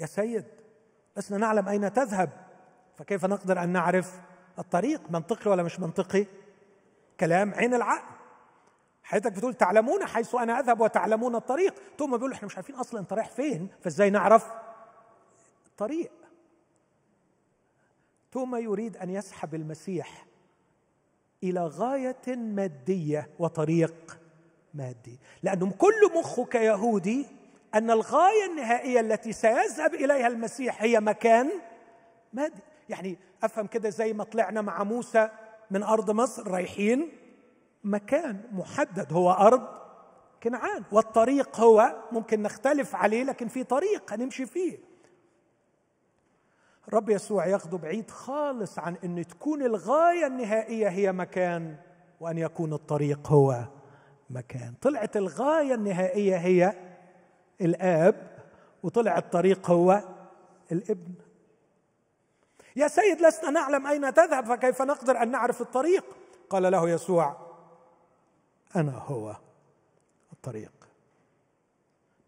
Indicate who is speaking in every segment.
Speaker 1: يا سيد لسنا نعلم أين تذهب فكيف نقدر أن نعرف الطريق منطقي ولا مش منطقي كلام عين العقل حضرتك بتقول تعلمون حيث أنا أذهب وتعلمون الطريق ثم بيقولوا إحنا مش عارفين أصلا أنت رايح فين فإزاي نعرف الطريق ثم يريد أن يسحب المسيح إلى غاية مادية وطريق مادي لأنه كل مخه كيهودي ان الغايه النهائيه التي سيذهب اليها المسيح هي مكان مادي يعني افهم كده زي ما طلعنا مع موسى من ارض مصر رايحين مكان محدد هو ارض كنعان والطريق هو ممكن نختلف عليه لكن في طريق هنمشي فيه رب يسوع ياخده بعيد خالص عن ان تكون الغايه النهائيه هي مكان وان يكون الطريق هو مكان طلعت الغايه النهائيه هي الاب وطلع الطريق هو الابن يا سيد لسنا نعلم اين تذهب فكيف نقدر ان نعرف الطريق قال له يسوع انا هو الطريق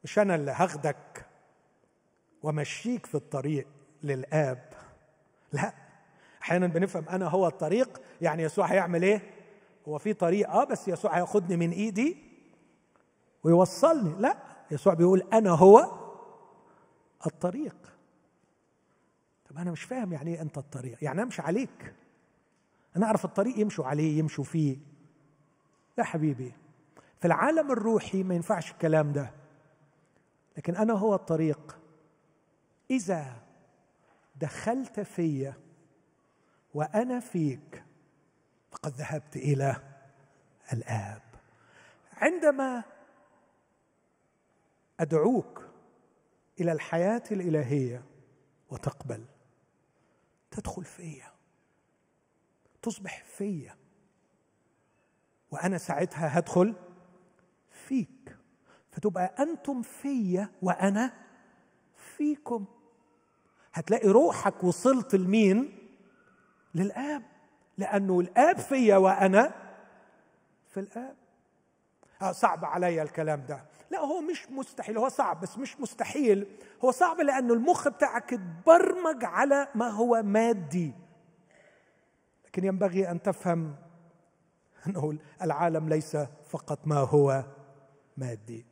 Speaker 1: مش انا اللي هاخدك ومشيك في الطريق للاب لا احيانا بنفهم انا هو الطريق يعني يسوع هيعمل ايه هو في طريق اه بس يسوع هياخدني من ايدي ويوصلني لا يسوع بيقول انا هو الطريق طب انا مش فاهم يعني ايه انت الطريق يعني امشي عليك انا اعرف الطريق يمشوا عليه يمشوا فيه يا حبيبي في العالم الروحي ما ينفعش الكلام ده لكن انا هو الطريق اذا دخلت في وانا فيك فقد ذهبت الى الاب عندما ادعوك الى الحياه الالهيه وتقبل تدخل فيا تصبح فيا وانا ساعتها هدخل فيك فتبقى انتم فيا وانا فيكم هتلاقي روحك وصلت لمين للاب لانه الاب فيا وانا في الاب آه، صعب علي الكلام ده لا هو مش مستحيل هو صعب بس مش مستحيل هو صعب لأنه المخ بتاعك اتبرمج على ما هو مادي لكن ينبغي أن تفهم أنه العالم ليس فقط ما هو مادي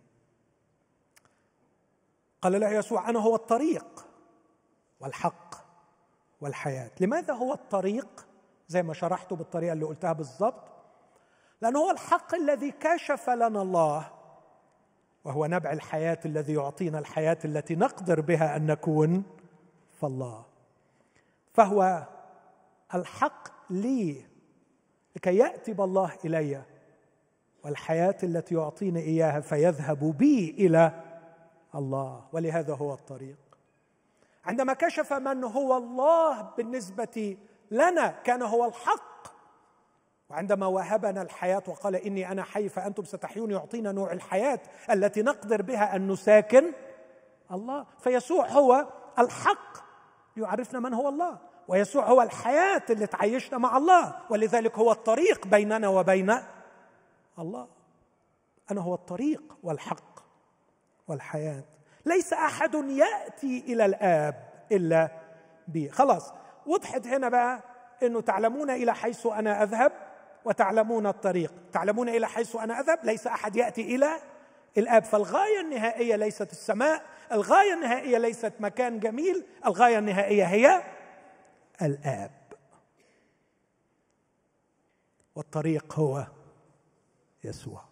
Speaker 1: قال له يسوع أنا هو الطريق والحق والحياة لماذا هو الطريق زي ما شرحته بالطريقة اللي قلتها بالظبط لأنه هو الحق الذي كشف لنا الله وهو نبع الحياة الذي يعطينا الحياة التي نقدر بها أن نكون فالله فهو الحق لي لكي يأتي بالله إلي والحياة التي يعطيني إياها فيذهب بي إلى الله ولهذا هو الطريق عندما كشف من هو الله بالنسبة لنا كان هو الحق وعندما وهبنا الحياة وقال إني أنا حي فأنتم ستحيون يعطينا نوع الحياة التي نقدر بها أن نساكن الله فيسوع هو الحق يعرفنا من هو الله ويسوع هو الحياة اللي تعيشنا مع الله ولذلك هو الطريق بيننا وبين الله أنا هو الطريق والحق والحياة ليس أحد يأتي إلى الآب إلا بي خلاص وضحت هنا بقى أنه تعلمون إلى حيث أنا أذهب وتعلمون الطريق تعلمون الى حيث انا اذهب ليس احد ياتي الى الاب فالغايه النهائيه ليست السماء الغايه النهائيه ليست مكان جميل الغايه النهائيه هي الاب والطريق هو يسوع